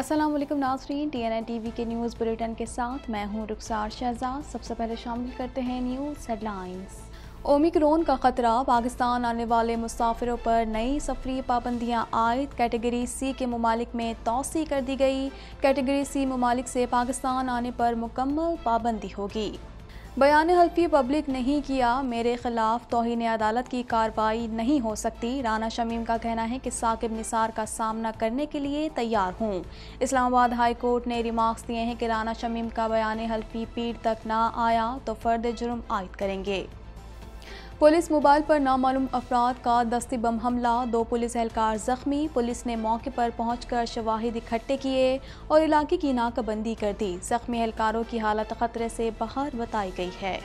असलम नाजरीन T N I T V के news bulletin के साथ मैं हूं रुखसार शहजाद सबसे पहले शामिल करते हैं न्यूज़ हेडलाइंस ओमिक्रोन का खतरा पाकिस्तान आने वाले मुसाफिरों पर नई सफरी पाबंदियां आयद कैटेगरी सी के ममालिक में तोसी कर दी गई कैटेगरी सी ममालिक से पाकिस्तान आने पर मुकम्मल पाबंदी होगी बयान हल्फी पब्लिक नहीं किया मेरे खिलाफ तोहन अदालत की कार्रवाई नहीं हो सकती राना शमीम का कहना है कि साकिब निसार का सामना करने के लिए तैयार हूँ इस्लामाबाद हाई कोर्ट ने रिमार्क्स दिए हैं कि राना शमीम का बयान हल्फी पीर तक ना आया तो फर्द जुर्म आयद करेंगे पुलिस मोबाइल पर नामालूम अफराद का दस्ती बम हमला दो पुलिस एहलकार जख्मी पुलिस ने मौके पर पहुंचकर शवाहिद इकट्ठे किए और इलाके की नाकाबंदी कर दी जख्मी एहलकारों की हालत खतरे से बाहर बताई गई है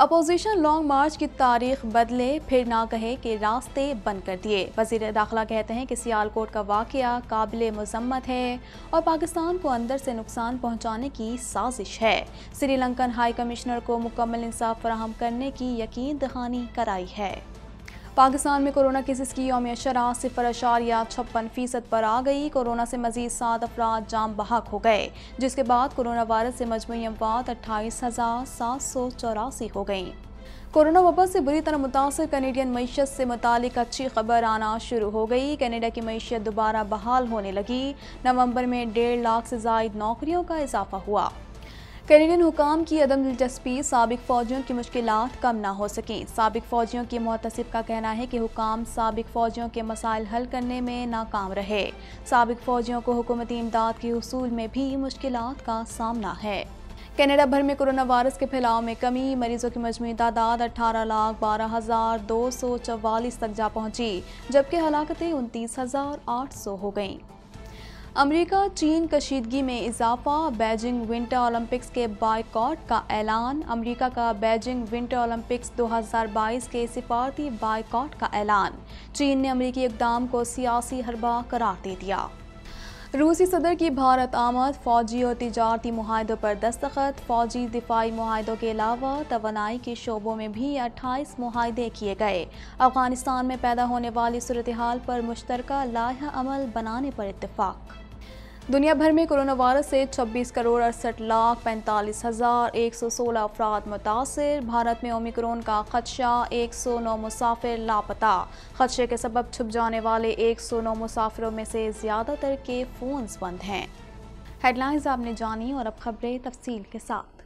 अपोजिशन लॉन्ग मार्च की तारीख बदले फिर ना कहे कि रास्ते बंद कर दिए वजीर दाखिला कहते हैं कि सियालकोट का वाक़ काबिल मजम्मत है और पाकिस्तान को अंदर से नुकसान पहुँचाने की साजिश है श्रीलंकन हाई कमिश्नर को मुकम्मल इंसाफ फराहम करने की यकीन दहानी कराई है पाकिस्तान में कोरोना केसेस की योम शरह सिफर अशारिया छप्पन फ़ीसद पर आ गई कोरोना से मजीद सात अफराद जाम बहाक हो गए जिसके बाद कोरोना वायरस से मजमू अमवात अट्ठाईस हज़ार सात सौ चौरासी हो गई कोरोना वबा से बुरी तरह मुतासर कनेडियन मीशत से मुतलिक अच्छी खबर आना शुरू हो गई कनेडा की मीशत दोबारा बहाल होने लगी नवंबर में डेढ़ लाख से जायद नौकरियों का इजाफा हुआ कैनेडियन हुकाम की अदम दिलचस्पी सबक फौजियों की मुश्किल कम ना हो सकें सबक फौजियों की मोहतसब का कहना है कि हुकाम सबक फौजियों के मसाइल हल करने में नाकाम रहे सबक फौजियों को हुकूमती इमदाद के हसूल में भी मुश्किल का सामना है कनाडा भर में कोरोना वायरस के फैलाव में कमी मरीजों की मजमू तादाद अठारह लाख बारह हज़ार दो सौ चवालीस तक जा पहुँची जबकि हलाकतें उनतीस हज़ार आठ सौ हो गईं अमेरिका चीन कशीदगी में इजाफा बेजिंग विंटर ओलंपिक्स के बायकॉट का ऐलान अमेरिका का बेजिंग विंटर ओलंपिक्स 2022 के सिफारती बायकॉट का ऐलान चीन ने अमेरिकी इकदाम को सियासी हरबा करार दे दिया रूसी सदर की भारत आमद फौजी और तजारती माहदों पर दस्तखत फौजी दिफाई माहों के अलावा तोनाई के शोबों में भी अट्ठाईस माहे किए गए अफगानिस्तान में पैदा होने वाली सूरत हाल पर मुश्तरक लाह अमल बनाने पर इतफाक़ दुनिया भर में कोरोना वायरस से 26 करोड़ अड़सठ लाख पैंतालीस हज़ार एक सौ सोलह अफराद मुतासर भारत में ओमिक्रोन का खदशा एक सौ नौ मुसाफिर लापता खदशे के सबब छुप जाने वाले एक सौ नौ मुसाफिरों में से ज़्यादातर के फ़ोन्स बंद हैं हेडलाइंस आपने जानी और अब खबरें तफसील के साथ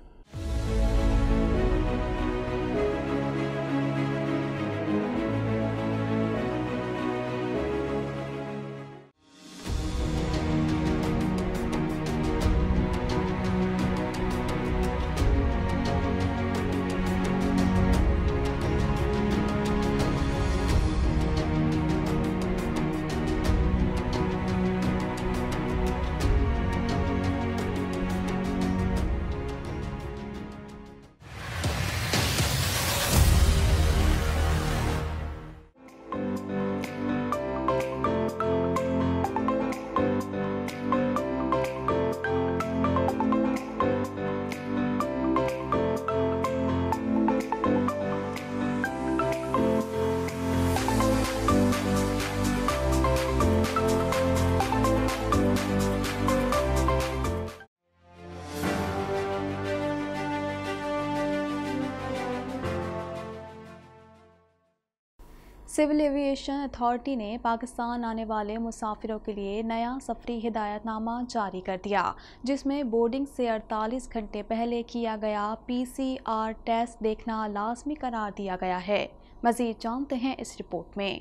सिविल एविएशन अथॉरिटी ने पाकिस्तान आने वाले मुसाफिरों के लिए नया सफरी हिदायतनामा जारी कर दिया जिसमें बोर्डिंग से 48 घंटे पहले किया गया पीसीआर टेस्ट देखना लाजमी करार दिया गया है मजीद जानते हैं इस रिपोर्ट में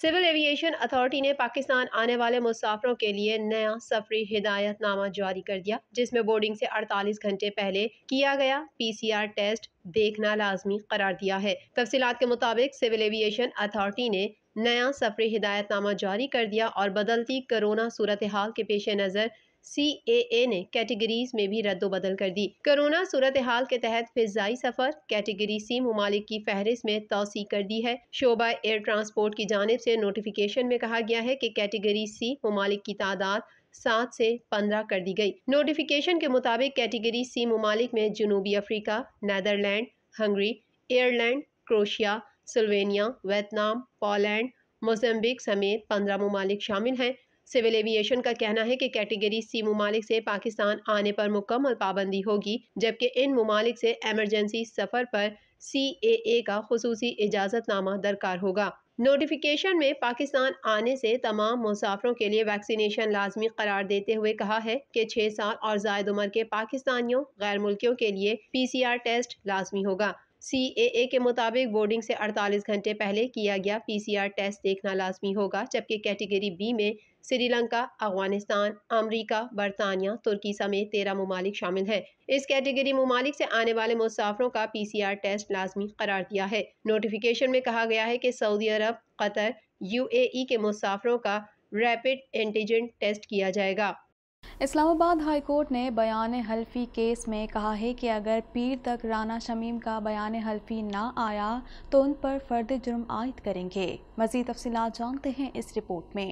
सिविल एविएशन अथॉरिटी ने पाकिस्तान आने वाले मुसाफिरों के लिए नया सफरी हिदायतनामा जारी कर दिया जिसमें बोर्डिंग से 48 घंटे पहले किया गया पीसीआर टेस्ट देखना लाजमी करार दिया है तफसीत के मुताबिक सिविल एविएशन अथॉरिटी ने नया सफरी हिदायतनामा जारी कर दिया और बदलती कोरोना सूरत हाल के पेश नज़र सी ए ए ने कैटेगरीज में भी रद्द बदल कर दी कोरोना सूरत हाल के तहत फिजाई सफर कैटेगरी सी ममालिक की फहरिस्त में तोसी कर दी है शोबा एयर ट्रांसपोर्ट की जानब से नोटिफिकेशन में कहा गया है कि कैटेगरी सी ममालिक की तादाद सात से पंद्रह कर दी गई नोटिफिकेशन के मुताबिक कैटेगरी सी ममालिक में जनूबी Africa Netherland Hungary Ireland Croatia Slovenia Vietnam Poland Mozambique समेत पंद्रह ममालिक शामिल हैं सिविल एविएशन का कहना है कि कैटेगरी सी ममालिक से पाकिस्तान आने पर मुकम्मल पाबंदी होगी जबकि इन ममालिक से एमरजेंसी सफ़र पर सी ए ए का खसूसी इजाज़तनामा दरकार होगा नोटिफिकेशन में पाकिस्तान आने से तमाम मुसाफरों के लिए वैक्सीनेशन लाजमी करार देते हुए कहा है कि छः साल और जायद उम्र के पाकिस्तानियों गैर मुल्कियों के लिए पी सी आर टेस्ट लाजमी होगा सीएए के मुताबिक बोर्डिंग से 48 घंटे पहले किया गया पीसीआर टेस्ट देखना लाजमी होगा जबकि कैटेगरी बी में श्रीलंका अफगानिस्तान अमरीका बरतानिया तुर्की समेत तेरह ममालिक शामिल हैं इस कैटेगरी ममालिक से आने वाले मुसाफरों का पीसीआर टेस्ट लाजमी करार दिया है नोटिफिकेशन में कहा गया है कि सऊदी अरब कतर यूएई के मुसाफरों का रैपिड एंटीजन टेस्ट किया जाएगा इस्लामाबाद हाई कोर्ट ने बयान हल्फी केस में कहा है कि अगर पीर तक राना शमीम का बयान हल्फी ना आया तो उन पर फर्द जुर्म आयद करेंगे मजीद तफसी जानते हैं इस रिपोर्ट में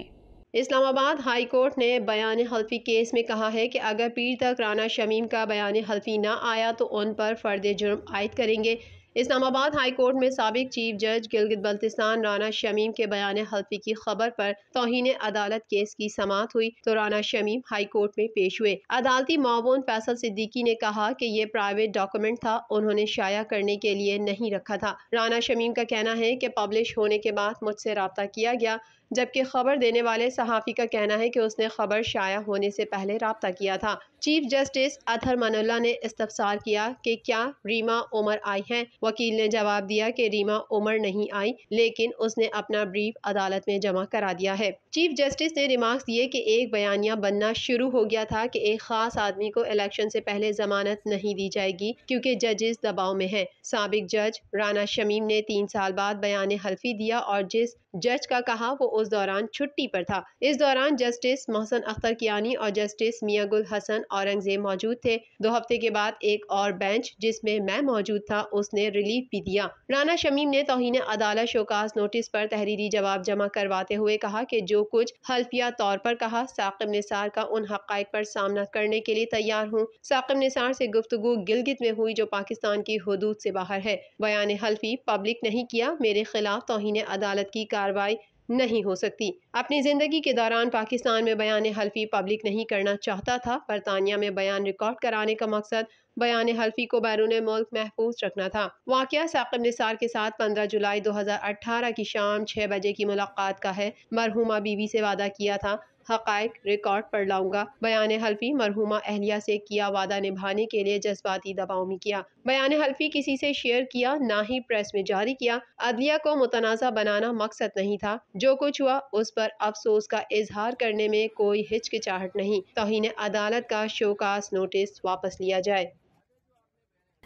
इस्लामाबाद हाई कोर्ट ने बयान हल्फी केस में कहा है कि अगर पीर तक राना शमीम का बयान हल्फी ना आया तो उन पर फर्द जुर्म आयद करेंगे इस्लामाबाद हाई कोर्ट में सबक चीफ जज गिलगित बल्तिस्तान राना शमीम के बयान हल्फी की खबर पर तोहन अदालत केस की समात हुई तो राना शमीम हाई कोर्ट में पेश हुए अदालती मामून फैसल सिद्दीकी ने कहा कि ये प्राइवेट डॉक्यूमेंट था उन्होंने शाया करने के लिए नहीं रखा था राना शमीम का कहना है कि पब्लिश होने के बाद मुझसे रबता किया गया जबकि खबर देने वाले सहाफ़ी का कहना है कि उसने खबर शाया होने से पहले रबता किया था चीफ जस्टिस अथर मनोला ने इस्तफसार किया कि क्या रीमा उमर आई हैं वकील ने जवाब दिया कि रीमा उमर नहीं आई लेकिन उसने अपना ब्रीफ अदालत में जमा करा दिया है चीफ जस्टिस ने रिमार्क्स दिए कि एक बयानिया बनना शुरू हो गया था कि एक खास आदमी को इलेक्शन से पहले जमानत नहीं दी जाएगी क्योंकि जजेस दबाव में हैं सबक जज राना शमीम ने तीन साल बाद बयान हल्फी दिया और जिस जज का कहा वो उस दौरान छुट्टी पर था इस दौरान जस्टिस मोहसन अख्तर कियानी और जस्टिस मियागुल गुल हसन औरंगजेब मौजूद थे दो हफ्ते के बाद एक और बेंच जिसमें मैं मौजूद था उसने रिलीफ भी दिया राना शमीम ने तोहन अदालत शोकाज नोटिस पर तहरीरी जवाब जमा करवाते हुए कहा कि जो कुछ हल्फिया तौर पर कहा साकिब निसार का उन हक़ पर सामना करने के लिए तैयार हूँ साकिब निसार से गुफ्तु गिलगित में हुई जो पाकिस्तान की हदूद से बाहर है बयान हल्फी पब्लिक नहीं किया मेरे खिलाफ तोहन अदालत की कार्रवाई नहीं हो सकती अपनी ज़िंदगी के दौरान पाकिस्तान में बयान हल्फी पब्लिक नहीं करना चाहता था बरतानिया में बयान रिकॉर्ड कराने का मकसद बयान हल्फी को बैरून मुल्क महफूज रखना था वाक़ साकिब निसार के साथ 15 जुलाई 2018 की शाम 6 बजे की मुलाकात का है मरहुमा बीवी से वादा किया था हक़ रिकॉर्ड पर लाऊंगा बयान हल्फी मरहुमा अहलिया से किया वादा निभाने के लिए जज्बाती दबाव में किया बयान हल्फी किसी से शेयर किया ना ही प्रेस में जारी किया अदलिया को मुतनाज़ा बनाना मकसद नहीं था जो कुछ हुआ उस पर अफसोस का इजहार करने में कोई हिचकिचाहट नहीं तोहन अदालत का शोकास नोटिस वापस लिया जाए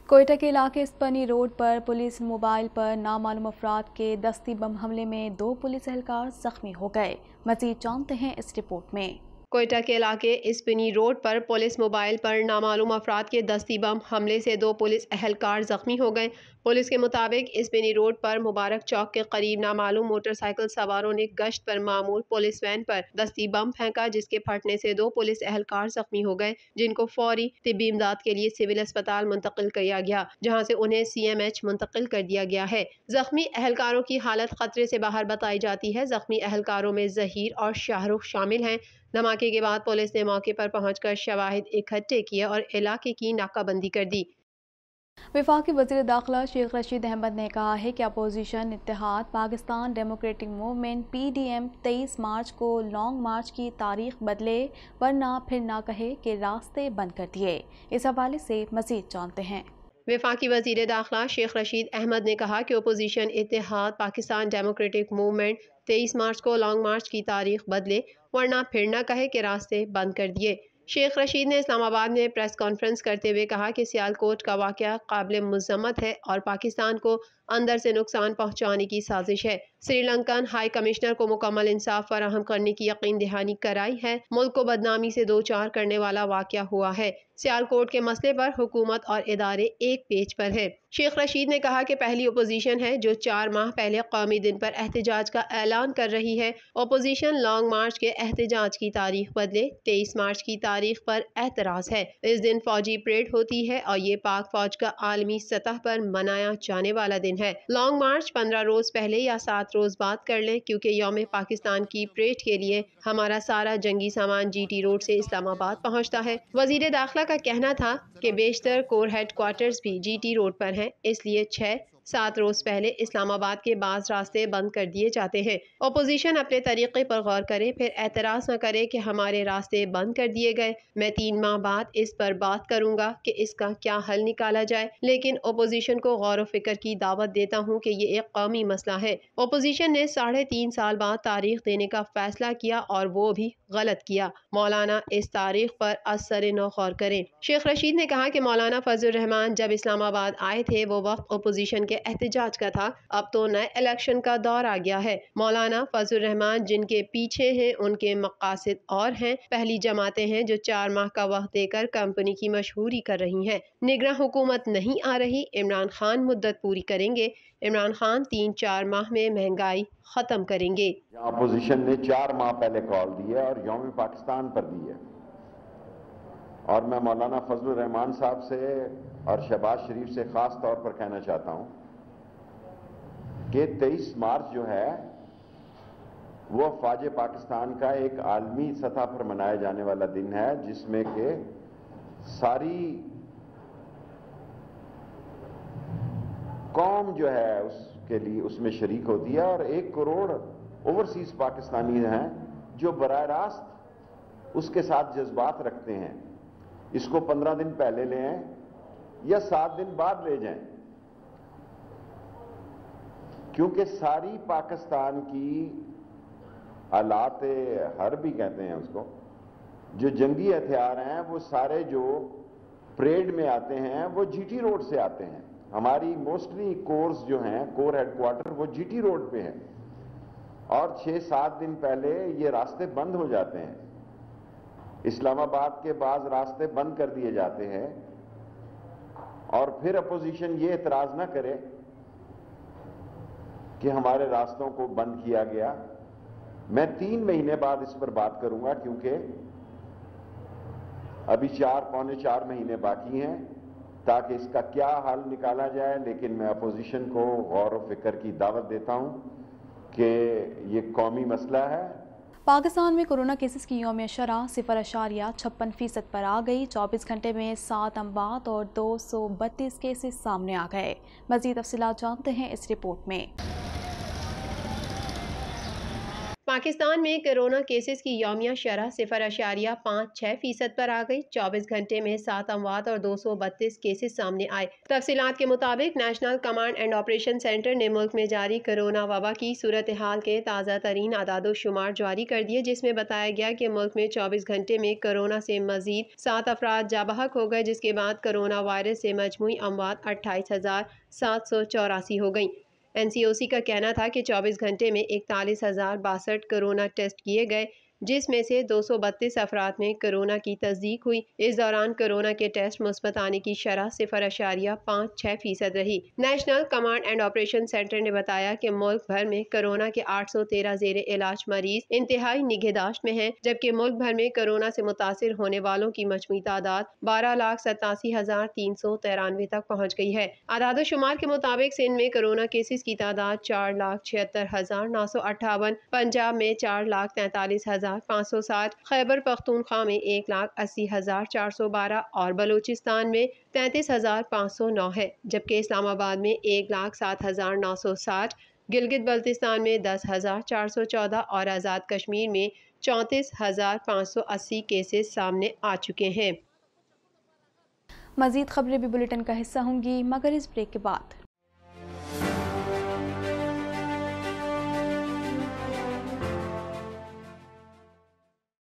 कोयटा के इलाके स्पनी रोड पर पुलिस मोबाइल पर नामालूम अफराद के दस्ती बम हमले में दो पुलिस एहलकार जख्मी हो गए मजीद जानते हैं इस रिपोर्ट में कोयटा के इलाके स्पिनी रोड पर पुलिस मोबाइल पर नामालूम अफराद के दस्ती बम हमले से दो पुलिस अहलकार जख्मी हो गए पुलिस के मुताबिक इसबिनी रोड पर मुबारक चौक के करीब नामालूम मोटरसाइकिल सवारों ने गश्त पर मामूल पुलिस वैन पर दस्ती बम फेंका जिसके फटने से दो पुलिस एहलकार जख्मी हो गए जिनको फौरी तिबी इमदाद के लिए सिविल अस्पताल मुंतकिल किया गया जहाँ से उन्हें सी एम एच मुंतकिल कर दिया गया है जख्मी एहलकारों की हालत खतरे से बाहर बताई जाती है जख्मी एहलकारों में जहीर और शाहरुख शामिल हैं धमाके के बाद पुलिस ने मौके पर पहुंचकर शवाहिद इकट्ठे किए और इलाके की नाकाबंदी कर दी विफाक वजी दाखिला शेख रशीद अहमद ने कहा है कि अपोजिशन इतिहाद Pakistan democratic movement P D M तेईस मार्च को लॉन्ग मार्च की तारीख बदले वरना फिर ना कहे कि रास्ते बंद कर दिए इस हवाले से मजीद जानते हैं विफाक वजीर दाखिला शेख रशीद अहमद ने कहा कि अपोजिशन इतिहाद पाकिस्तान डेमोक्रेटिक मूवमेंट तेईस मार्च को लॉन्ग मार्च की तारीख बदले वरना फिर ना कहे कि रास्ते बंद कर दिए शेख रशीद ने इस्लामाबाद में प्रेस कॉन्फ्रेंस करते हुए कहा कि सियालकोट का वाक़ काबिल मजम्मत है और पाकिस्तान को अंदर से नुकसान पहुँचाने की साजिश है श्रीलंकन हाई कमिश्नर को मुकम्मल इंसाफ फराहम करने की यकीन दहानी कराई है मुल्क को बदनामी से दो चार करने वाला वाक़ हुआ है सियालकोट के मसले पर हुकूमत और इदारे एक पेज पर है शेख रशीद ने कहा कि पहली अपोजिशन है जो चार माह पहले कौमी दिन पर एहतजाज का ऐलान कर रही है अपोजिशन लॉन्ग मार्च के एहतजाज की तारीख बदले तेईस मार्च की तारीख पर एतराज़ है इस दिन फौजी परेड होती है और ये पाक फौज का आलमी सतह पर मनाया जाने वाला दिन मुमकिन है लॉन्ग मार्च पंद्रह रोज पहले या सात रोज बाद कर लें क्योंकि योम पाकिस्तान की परेड के लिए हमारा सारा जंगी सामान जी टी रोड से इस्लामाबाद पहुँचता है वजीर दाखिला का कहना था कि बेशतर कोर हेड क्वार्टर भी जी टी रोड पर है इसलिए छह सात रोज पहले इस्लामाबाद के बाद रास्ते बंद कर दिए जाते हैं अपोजिशन अपने तरीके पर गौर करे फिर एतराज़ न करे कि हमारे रास्ते बंद कर दिए गए मैं तीन माह बाद इस पर बात करूँगा कि इसका क्या हल निकाला जाए लेकिन अपोजिशन को गौर फिक्र की दावत देता हूँ कि ये एक कौमी मसला है अपोजिशन ने साढ़े तीन साल बाद तारीख देने का फैसला किया और वो भी गलत किया मौलाना इस तारीख पर असर नौखौर करें शेख रशीद ने कहा कि मौलाना फजल रहमान जब इस्लामाबाद आए थे वो वक्त अपोजिशन के एहतजाज का था अब तो नए इलेक्शन का दौर आ गया है मौलाना फजल रहमान जिनके पीछे हैं उनके मकासद और हैं पहली जमातें हैं जो चार माह का वक्त देकर कंपनी की मशहूरी कर रही है निगरान हुकूमत नहीं आ रही इमरान खान मुद्दत पूरी करेंगे इमरान खान तीन चार माह में महंगाई ख़त्म करेंगे अपोजिशन ने चार माह पहले कॉल दी है और यौम पाकिस्तान पर दी है और मैं मौलाना फजल रहमान साहब से और शहबाज शरीफ से ख़ास तौर पर कहना चाहता हूँ कि तेईस मार्च जो है वो फाज पाकिस्तान का एक आलमी सतह पर मनाया जाने वाला दिन है जिसमें के सारी कौम जो है उसके लिए उसमें शरीक होती है और एक करोड़ ओवरसीज पाकिस्तानी हैं जो बर रास्त उसके साथ जज्बात रखते हैं इसको पंद्रह दिन पहले ले आए या सात दिन बाद ले जाएं क्योंकि सारी पाकिस्तान की आलात हर भी कहते हैं उसको जो जंगी हथियार हैं वो सारे जो परेड में आते हैं वो जीटी रोड से आते हैं हमारी मोस्टली कोर्स जो हैं कोर हेडक्वार्टर वो जीटी रोड पे है और छह सात दिन पहले ये रास्ते बंद हो जाते हैं इस्लामाबाद के बाद रास्ते बंद कर दिए जाते हैं और फिर अपोजिशन ये एतराज ना करे कि हमारे रास्तों को बंद किया गया मैं तीन महीने बाद इस पर बात करूंगा क्योंकि अभी चार पौने चार महीने बाकी हैं ताकि इसका क्या हल निकाला जाए लेकिन मैं अपोजिशन को गौर फिक्र की दावत देता हूँ कि ये कौमी मसला है पाकिस्तान में कोरोना केसेस की योम शरह सिफर अशारिया छप्पन फ़ीसद पर आ गई चौबीस घंटे में सात अम्बात और दो सौ बत्तीस केसेस सामने आ गए मजीद तफसला जानते हैं इस रिपोर्ट में पाकिस्तान में कोरोना केसेस की यौमिया शरह सिफर अशारिया पाँच छः फीसद पर आ गई चौबीस घंटे में सात अमवात और दो सौ बत्तीस केसेस सामने आए तफसीत के मुताबिक national command and operation centre ने मुल्क में जारी कोरोना वबा की सूरत हाल के ताज़ा तरीन आदाद शुमार जारी कर दिए जिसमें बताया गया कि मुल्क में चौबीस घंटे में कोरोना से मजीद सात अफराद जाबहक हो गए जिसके बाद कोरोना वायरस से मजमू अमवात अट्ठाईस हज़ार सात सौ चौरासी हो गई एनसीओसी का कहना था कि 24 घंटे में इकतालीस हज़ार बासठ कोरोना टेस्ट किए गए जिसमें से दो सौ बत्तीस अफराद में कोरोना की तस्दीक हुई इस दौरान कोरोना के टेस्ट मुस्बत आने की शरह सिफर अशारिया पाँच छः फीसद रही national command and operation centre ने बताया कि मुल्क भर में कोरोना के आठ सौ तेरह जेर इलाज मरीज इंतहाई निगहदाश्त में है जबकि मुल्क भर में कोरोना से मुतासर होने वालों की मजमू तादाद बारह लाख सतासी हजार तीन सौ तिरानवे तक पहुँच गई है आदाद शुमार के मुताबिक सिंध में कोरोना केसेस की तादाद चार लाख छिहत्तर हजार नौ सौ अट्ठावन पंजाब में चार लाख तैतालीस हजार हज़ार पाँच सौ सात खैबर पख्तूनख्वा में एक लाख अस्सी हज़ार चार सौ बारह और बलूचिस्तान में तैंतीस हज़ार पाँच सौ नौ है जबकि इस्लामाबाद में एक लाख सात हज़ार नौ सौ साठ गिलगित बल्तिस्तान में दस हज़ार चार सौ चौदह और आज़ाद कश्मीर में चौंतीस हज़ार पाँच सौ अस्सी केसेस सामने आ चुके हैं मजीद खबरें भी बुलेटिन का हिस्सा होंगी मगर इस ब्रेक के बाद